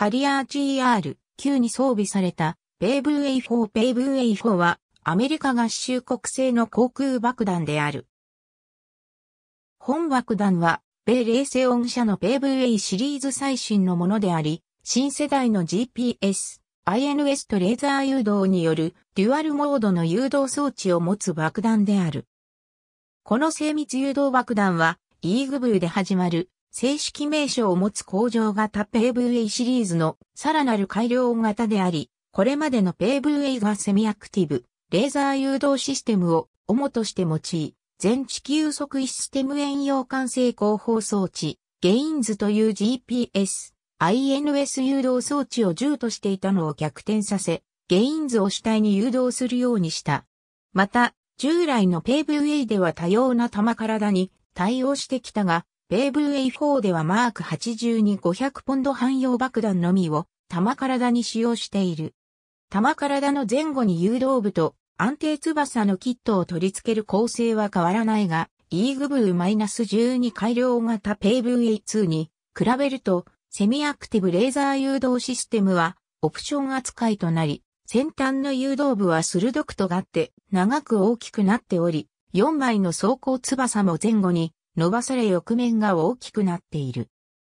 ハリアー GR9 に装備されたペイブー A4 ペイブー A4 はアメリカ合衆国製の航空爆弾である。本爆弾は米冷静音社のペイブー A シリーズ最新のものであり、新世代の GPS、INS とレーザー誘導によるデュアルモードの誘導装置を持つ爆弾である。この精密誘導爆弾はイーグブーで始まる正式名称を持つ工場型 PVA シリーズのさらなる改良型であり、これまでの PVA がセミアクティブ、レーザー誘導システムを主として用い、全地球測位システム遠洋管制広報装置、ゲインズという GPS、INS 誘導装置を10としていたのを逆転させ、ゲインズを主体に誘導するようにした。また、従来の PVA では多様な玉体に対応してきたが、米ー A4 ではマーク82500ポンド汎用爆弾のみを弾体に使用している。弾体の前後に誘導部と安定翼のキットを取り付ける構成は変わらないが、イーグブー -12 改良型ペイブー A2 に比べるとセミアクティブレーザー誘導システムはオプション扱いとなり、先端の誘導部は鋭く尖って長く大きくなっており、4枚の走行翼も前後に伸ばされ翼面が大きくなっている。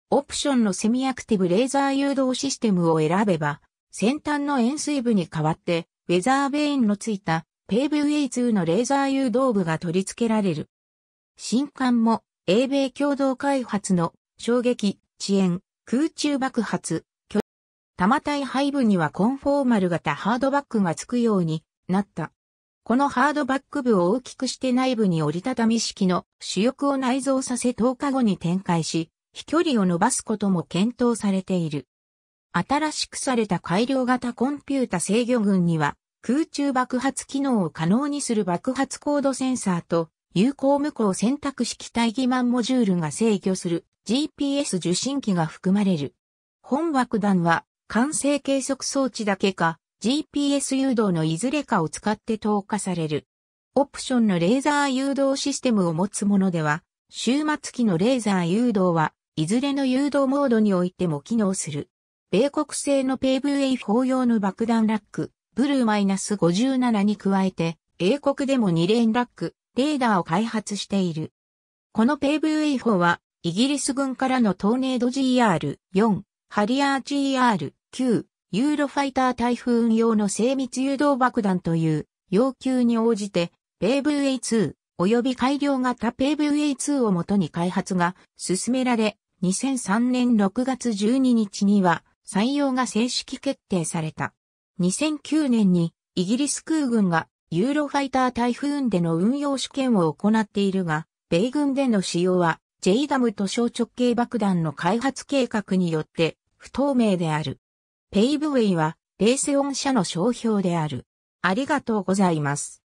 オプションのセミアクティブレーザー誘導システムを選べば、先端の円錐部に代わって、ウェザーベインのついたペーブウェイ2のレーザー誘導部が取り付けられる。新刊も、英米共同開発の衝撃、遅延、空中爆発、巨体背部にはコンフォーマル型ハードバックがつくようになった。このハードバック部を大きくして内部に折りたたみ式の主翼を内蔵させ10日後に展開し、飛距離を伸ばすことも検討されている。新しくされた改良型コンピュータ制御群には、空中爆発機能を可能にする爆発高度センサーと、有効無効選択式対義マンモジュールが制御する GPS 受信機が含まれる。本枠弾は、完成計測装置だけか、GPS 誘導のいずれかを使って投下される。オプションのレーザー誘導システムを持つものでは、終末期のレーザー誘導はいずれの誘導モードにおいても機能する。米国製のペブー a 4用の爆弾ラック、ブルー -57 に加えて、英国でも2レーンラック、レーダーを開発している。このペブー a 4は、イギリス軍からのトーネード GR4、ハリアー GR9 ユーロファイター台風用の精密誘導爆弾という要求に応じて、ペブー a 2及び改良型ペブー a 2をもとに開発が進められ、2003年6月12日には採用が正式決定された。2009年にイギリス空軍がユーロファイター台風での運用試験を行っているが、米軍での使用は J ダムと小直径爆弾の開発計画によって不透明である。ペイブウェイは、レーセオン社の商標である。ありがとうございます。